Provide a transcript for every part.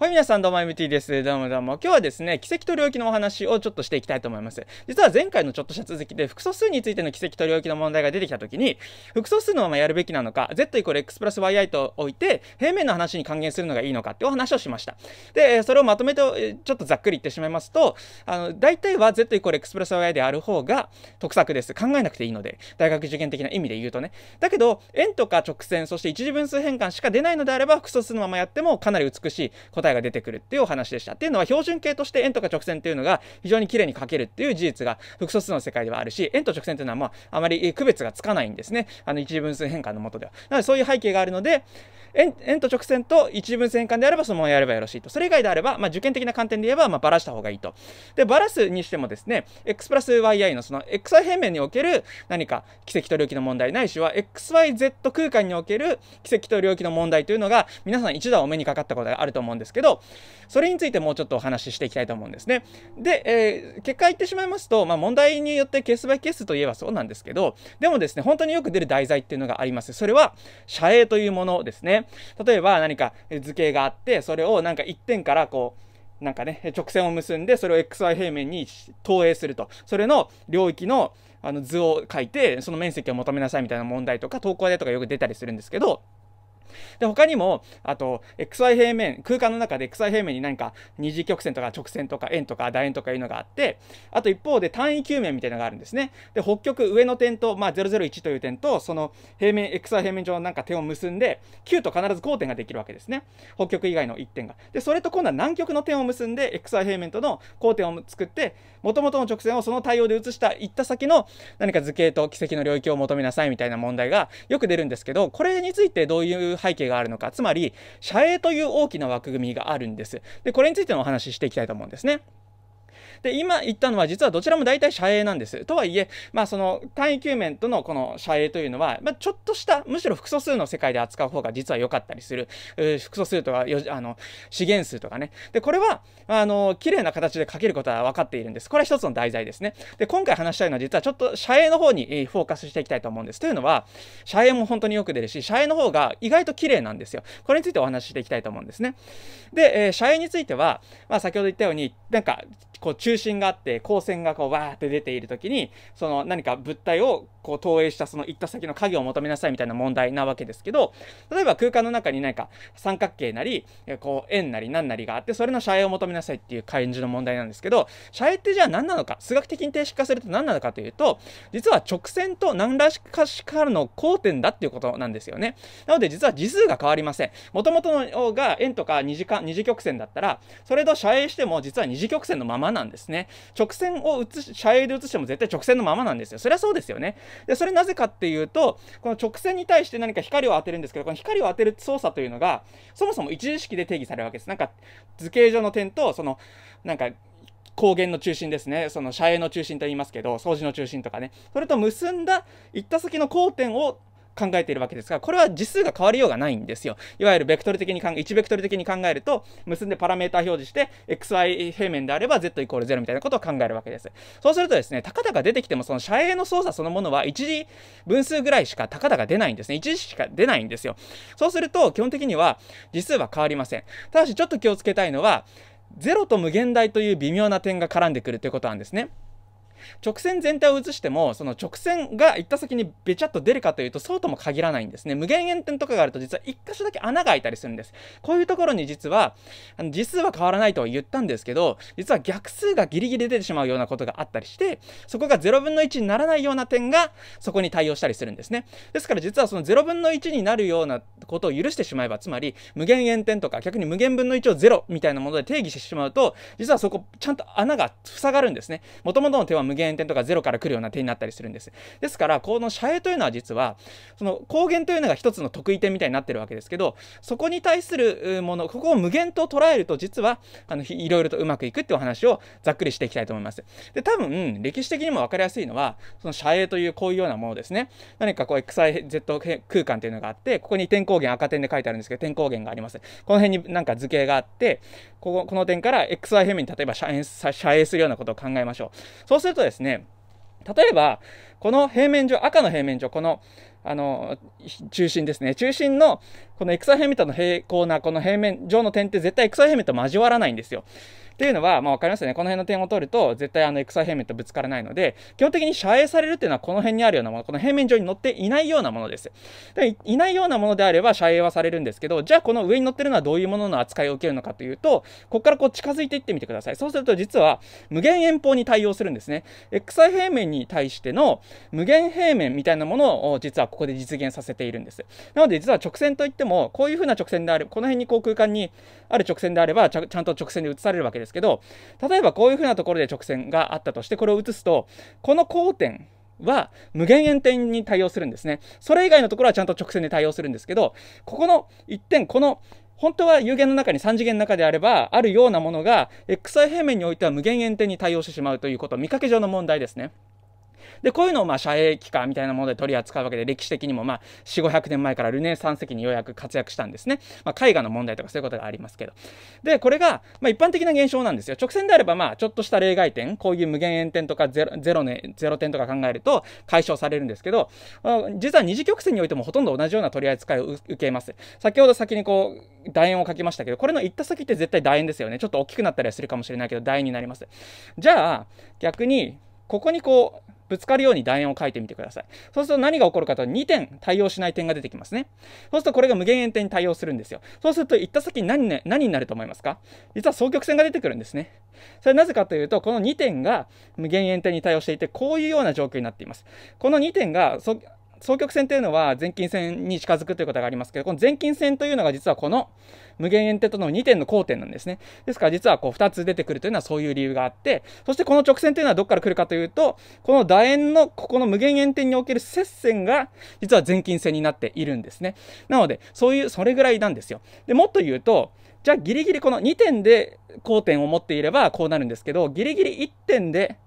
はい、皆さんどうも MT です。どうもどうも。今日はですね、奇跡と領域のお話をちょっとしていきたいと思います。実は前回のちょっとした続きで、複素数についての奇跡と領域の問題が出てきたときに、複素数のままやるべきなのか、z イコール x プラス yi と置いて、平面の話に還元するのがいいのかっていうお話をしました。で、それをまとめて、ちょっとざっくり言ってしまいますと、あの、大体は z イコール x プラス yi である方が得策です。考えなくていいので、大学受験的な意味で言うとね。だけど、円とか直線、そして一次分数変換しか出ないのであれば、複素数のままやってもかなり美しい答ええが出てくるっていうお話でした。っていうのは標準形として円とか直線っていうのが非常に綺麗に書けるっていう事実が複素数の世界ではあるし、円と直線っていうのはまああまり区別がつかないんですね。あの一次分数変換のもとでは。なのでそういう背景があるので、円円と直線と一分線間であればそのままやればよろしいと。それ以外であれば、まあ、受験的な観点で言えば、まあ、ばらした方がいいと。で、ばらすにしてもですね、x プラス yi のその xy 平面における何か奇跡と領域の問題ないしは、xyz 空間における奇跡と領域の問題というのが、皆さん一度はお目にかかったことがあると思うんですけど、それについてもうちょっとお話ししていきたいと思うんですね。で、えー、結果言ってしまいますと、まあ、問題によってケースバイケースといえばそうなんですけど、でもですね、本当によく出る題材っていうのがあります。それは、遮影というものですね。例えば何か図形があって、それをなんか1点からこう、なんかね、直線を結んで、それを XY 平面に投影すると。それの領域のあの図を書いて、その面積を求めなさいみたいな問題とか、投稿でとかよく出たりするんですけど、で、他にも、あと、XY 平面、空間の中で XY 平面に何か二次曲線とか直線とか円とか楕円とかいうのがあって、あと一方で単位球面みたいなのがあるんですね。で、北極上の点と、まあ、001という点と、その平面、XY 平面上のなんか点を結んで、9と必ず交点ができるわけですね。北極以外の1点が。で、それと今度は南極の点を結んで、XY 平面との交点を作って、もともとの直線をその対応で移した行った先の何か図形と軌跡の領域を求めなさいみたいな問題がよく出るんですけどこれについてどういう背景があるのかつまり遮影という大きな枠組みがあるんですでこれについてのお話ししていきたいと思うんですね。で、今言ったのは実はどちらも大体遮影なんです。とはいえ、まあその単位球面とのこの遮影というのは、まあ、ちょっとした、むしろ複素数の世界で扱う方が実は良かったりする。複素数とか、あの、資源数とかね。で、これは、あの、綺麗な形で書けることは分かっているんです。これは一つの題材ですね。で、今回話したいのは実はちょっと遮影の方にフォーカスしていきたいと思うんです。というのは、遮影も本当によく出るし、遮影の方が意外と綺麗なんですよ。これについてお話ししていきたいと思うんですね。で、えー、遮影については、まあ先ほど言ったように、なんか、こう、中心があって光線がこうわーって出ている時にその何か物体をこう投影したその行った先の影を求めなさいみたいな問題なわけですけど例えば空間の中に何か三角形なりこう円なり何なりがあってそれの射影を求めなさいっていう感じの問題なんですけど射影ってじゃあ何なのか数学的に定式化すると何なのかというと実は直線と何らしかの交点だっていうことなんですよねなので実は次数が変わりませんもともとのが円とか二次二次曲線だったらそれと射影しても実は二次曲線のままなんですですね。直線を写し、遮影で写しても絶対直線のままなんですよ。それはそうですよね。で、それなぜかっていうと、この直線に対して何か光を当てるんですけど、この光を当てる操作というのが、そもそも一次式で定義されるわけです。なんか、図形上の点と、その、なんか、光源の中心ですね。その遮影の中心と言いますけど、掃除の中心とかね。それと結んだ、行った先の交点を考えているわけですが、これは次数が変わりようがないんですよ。いわゆるベクトル的に考え、1ベクトル的に考えると、結んでパラメータ表示して、xy 平面であれば z イコール0みたいなことを考えるわけです。そうするとですね、たかだか出てきても、その遮影の操作そのものは一次分数ぐらいしかたかだ出ないんですね。一時しか出ないんですよ。そうすると、基本的には時数は変わりません。ただし、ちょっと気をつけたいのは、0と無限大という微妙な点が絡んでくるということなんですね。直線全体を写しても、その直線が行った先にべちゃっと出るかというと、そうとも限らないんですね。無限遠点とかがあると、実は1箇所だけ穴が開いたりするんです。こういうところに実は、あの、数は変わらないとは言ったんですけど、実は逆数がギリギリ出てしまうようなことがあったりして、そこが0分の1にならないような点が、そこに対応したりするんですね。ですから実はその0分の1になるようなことを許してしまえば、つまり、無限遠点とか、逆に無限分の1を0みたいなもので定義してしまうと、実はそこ、ちゃんと穴が塞がるんですね。もとの点は無限点とかロから来るような点になったりするんです。ですから、この遮影というのは実は、その光源というのが一つの得意点みたいになってるわけですけど、そこに対するもの、ここを無限と捉えると実は、あの、いろいろとうまくいくってお話をざっくりしていきたいと思います。で、多分、歴史的にも分かりやすいのは、その遮影というこういうようなものですね。何かこう XYZ 空間というのがあって、ここに点光源、赤点で書いてあるんですけど、点光源があります。この辺になんか図形があって、こここの点から XY 平面に例えば遮影するようなことを考えましょう。そうするととですね、例えば、この平面上、赤の平面上、この、あの、中心ですね。中心のこのエクサヘメタの平行な、この平面上の点って絶対エクサヘメタ交わらないんですよ。っていうのは、まあ分かりますよね。この辺の点を取ると、絶対あのエクサ平面とぶつからないので、基本的に遮影されるっていうのはこの辺にあるようなもの、この平面上に乗っていないようなものです。でいないようなものであれば遮影はされるんですけど、じゃあこの上に乗ってるのはどういうものの扱いを受けるのかというと、ここからこう近づいていってみてください。そうすると実は無限遠方に対応するんですね。エクサ平面に対しての無限平面みたいなものを実はここで実現させているんです。なので実は直線といってもも、こういう風な直線であれば、この辺にこう空間にある直線であればちゃ、ちゃんと直線で写されるわけですけど、例えばこういう風なところで直線があったとして、これを写すと、この交点、は無限遠点に対応するんですね。それ以外のところはちゃんと直線で対応するんですけど、ここの1点、この本当は有限の中に3次元の中であればあるようなものが XY 平面においては無限遠点に対応してしまうということ、見かけ上の問題ですね。で、こういうのをまあ遮影機関みたいなもので取り扱うわけで、歴史的にもまあ四500年前からルネサンス期にようやく活躍したんですね。まあ、絵画の問題とかそういうことがありますけど。で、これがまあ一般的な現象なんですよ。直線であればまあちょっとした例外点、こういう無限円点とかゼロゼロ、ね、ゼロ点とか考えると解消されるんですけど、実は二次曲線においてもほとんど同じような取り扱いを受けます。先ほど先にこう、楕円を書きましたけど、これの行った先って絶対楕円ですよね。ちょっと大きくなったりはするかもしれないけど、楕円になります。じゃあ、逆に、ここにこう、ぶつかるように楕円を書いてみてください。そうすると何が起こるかと2点対応しない点が出てきますね。そうするとこれが無限延点に対応するんですよ。そうすると行った先何,、ね、何になると思いますか実は双極線が出てくるんですね。それなぜかというと、この2点が無限延点に対応していて、こういうような状況になっています。この2点が、双極線というのは前近線に近づくということがありますけど、この前近線というのが実はこの無限円点との2点の交点なんですね。ですから実はこう2つ出てくるというのはそういう理由があって、そしてこの直線というのはどこから来るかというと、この楕円のここの無限円点における接線が実は前近線になっているんですね。なので、そういう、それぐらいなんですよ。で、もっと言うと、じゃあギリギリこの2点で交点を持っていればこうなるんですけど、ギリギリ1点で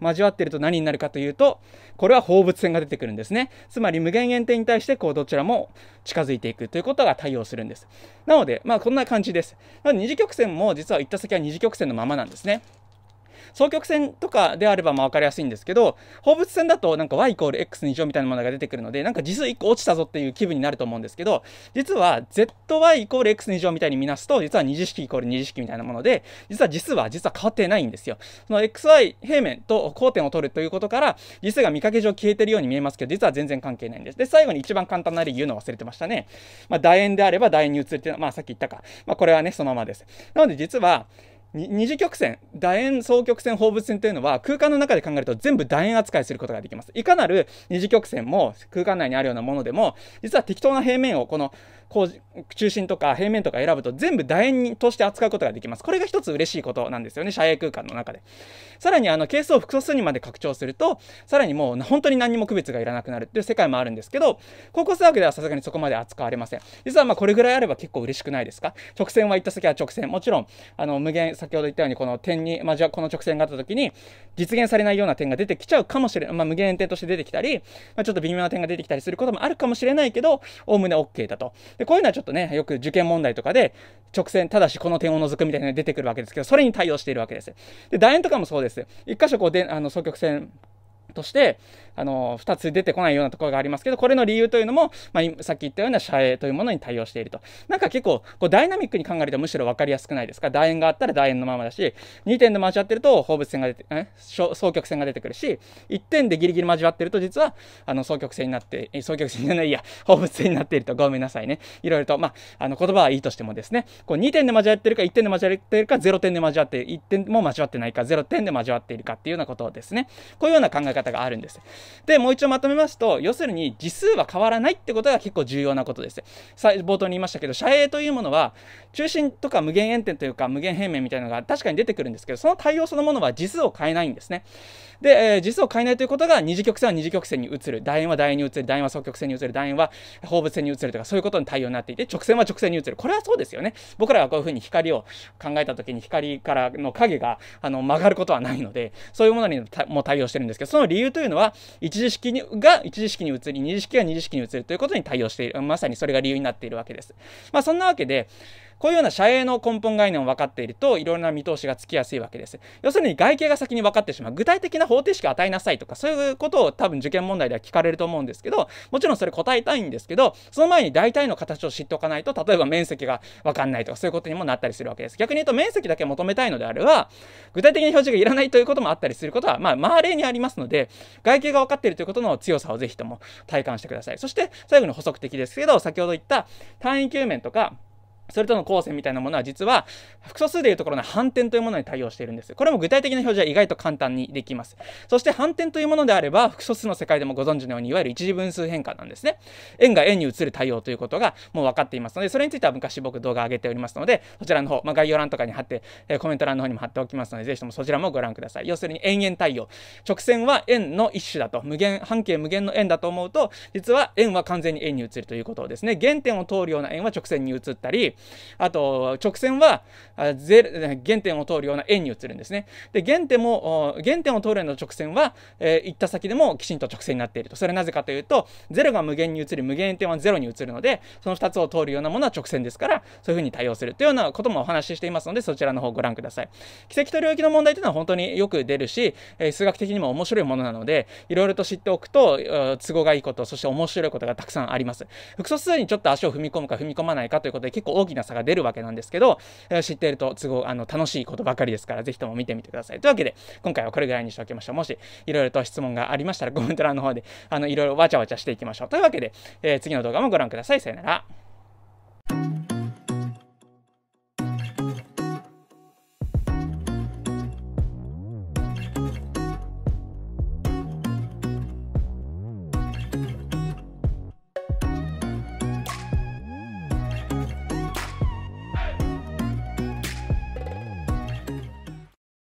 交わってると何になるかというと、これは放物線が出てくるんですね。つまり無限限定に対して、こう、どちらも近づいていくということが対応するんです。なので、まあ、こんな感じです。二次曲線も実は行った先は二次曲線のままなんですね。双極線とかであればまあ分かりやすいんですけど、放物線だとなんか y イコール x2 乗みたいなものが出てくるので、なんか実数1個落ちたぞっていう気分になると思うんですけど、実は zy イコール x2 乗みたいに見なすと、実は二次式イコール二次式みたいなもので、実は実数は実は変わってないんですよ。その xy 平面と交点を取るということから、実数が見かけ上消えてるように見えますけど、実は全然関係ないんです。で、最後に一番簡単な例言うの忘れてましたね。まあ、楕円であれば楕円に移るっていうのは、まあさっき言ったか。まあこれはね、そのままです。なので実は、二次曲線、楕円双曲線放物線というのは空間の中で考えると全部楕円扱いすることができます。いかなる二次曲線も空間内にあるようなものでも、実は適当な平面をこの中心とか平面とか選ぶと全部楕円として扱うことができます。これが一つ嬉しいことなんですよね。遮影空間の中で。さらにあの係数を複素数にまで拡張すると、さらにもう本当に何にも区別がいらなくなるという世界もあるんですけど、高校数学ではさすがにそこまで扱われません。実はまあこれぐらいあれば結構嬉しくないですか直線は行った先は直線。もちろん、あの無限、先ほど言ったようにこの点に、まあ、じゃあこの直線があった時に実現されないような点が出てきちゃうかもしれない、まあ、無限点として出てきたり、まあ、ちょっと微妙な点が出てきたりすることもあるかもしれないけど、おおむね OK だと。で、こういうのはちょっとね、よく受験問題とかで直線、ただしこの点を除くみたいなのが出てくるわけですけど、それに対応しているわけです。で、楕円とかもそうです。一箇所こうで、あの、双曲線、として、あの、二つ出てこないようなところがありますけど、これの理由というのも、まあ、さっき言ったような遮影というものに対応していると。なんか結構、こう、ダイナミックに考えるとむしろ分かりやすくないですか楕円があったら楕円のままだし、二点で交わってると放物線が出て、え双曲線が出てくるし、一点でギリギリ交わってると実は、あの、双曲線になって、双曲線じゃない、いや、放物線になっていると。ごめんなさいね。いろいろと、まあ、あの、言葉はいいとしてもですね、こう、二点で交わってるか、一点で交わってるか、ゼロ点で交わって、一点も交わってないか、ゼロ点で交わっているかっていうようなことですね、こういうような考え方方があるんです。で、もう一度まとめますと、要するに時数は変わらないってことが結構重要なことです。冒頭に言いましたけど、遮影というものは、中心とか無限円点というか無限平面みたいなのが確かに出てくるんですけど、その対応そのものは時数を変えないんですね。で、えー、時数を変えないということが、二次曲線は二次曲線に移る、楕円は楕円に移る、楕円は双曲線に移る、楕円は放物線に移るとか、そういうことに対応になっていて、直線は直線に移る。これはそうですよね。僕らがこういうふうに光を考えた時に光からの影があの曲がることはないので、そういうものにも対応してるんですけど、その理由というのは、一次式が一次式に移り、二次式が二次式に移るということに対応している。まさにそれが理由になっているわけです。まあ、そんなわけで、こういうような社営の根本概念を分かっていると、いろいろな見通しがつきやすいわけです。要するに外形が先に分かってしまう。具体的な方程式を与えなさいとか、そういうことを多分受験問題では聞かれると思うんですけど、もちろんそれ答えたいんですけど、その前に大体の形を知っておかないと、例えば面積が分かんないとか、そういうことにもなったりするわけです。逆に言うと面積だけ求めたいのであれば、具体的な表示がいらないということもあったりすることは、まあ、まあ例にありますので、外形が分かっているということの強さをぜひとも体感してください。そして、最後に補足的ですけど、先ほど言った単位球面とか、それとの構成みたいなものは実は複素数でいうところの反転というものに対応しているんです。これも具体的な表示は意外と簡単にできます。そして反転というものであれば複素数の世界でもご存知のようにいわゆる一次分数変換なんですね。円が円に移る対応ということがもう分かっていますのでそれについては昔僕動画上げておりますのでそちらの方、まあ、概要欄とかに貼って、えコメント欄の方にも貼っておきますのでぜひともそちらもご覧ください。要するに円円対応。直線は円の一種だと無限半径無限の円だと思うと実は円は完全に円に移るということをですね原点を通るような円は直線に移ったりあと、直線はゼ原点を通るような円に移るんですね。で、原点も、原点を通るような直線は、えー、行った先でもきちんと直線になっていると。それはなぜかというと、0が無限に移り、無限点は0に移るので、その2つを通るようなものは直線ですから、そういうふうに対応するというようなこともお話ししていますので、そちらの方をご覧ください。奇跡と領域の問題というのは本当によく出るし、えー、数学的にも面白いものなので、いろいろと知っておくと、都合がいいこと、そして面白いことがたくさんあります。複素数にちょっと足を踏み込むか踏み込まないかということで結構大きな差が出るわけなんですけど、知っていると都合、あの、楽しいことばかりですから、ぜひとも見てみてください。というわけで、今回はこれぐらいにしておきましょう。もし、いろいろと質問がありましたら、コメント欄の方で、あの、いろいろわちゃわちゃしていきましょう。というわけで、えー、次の動画もご覧ください。さよなら。